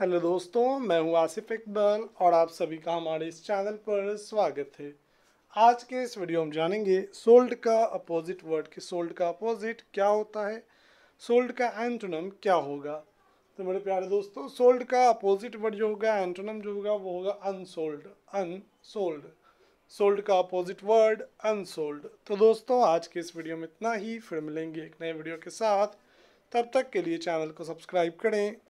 hello दोस्तों मैं हूं आसिफ इकबाल और आप सभी का हमारे इस चैनल पर स्वागत है आज के इस वीडियो में जानेंगे सोल्ड का अपोजिट वर्ड कि सोल्ड का अपोजिट क्या होता है सोल्ड का एंटोनम क्या होगा तो मेरे प्यारे दोस्तों सोल्ड का अपोजिट वर्ड जो होगा एंटोनम जो होगा वो होगा अनसोल्ड अनसोल्ड सोल्ड का अपोजिट वर्ड अनसोल्ड तो दोस्तों आज के इस वीडियो में इतना ही फिर मिलेंगे एक नए वीडियो के साथ तब तक के लिए चैनल को सब्सक्राइब करें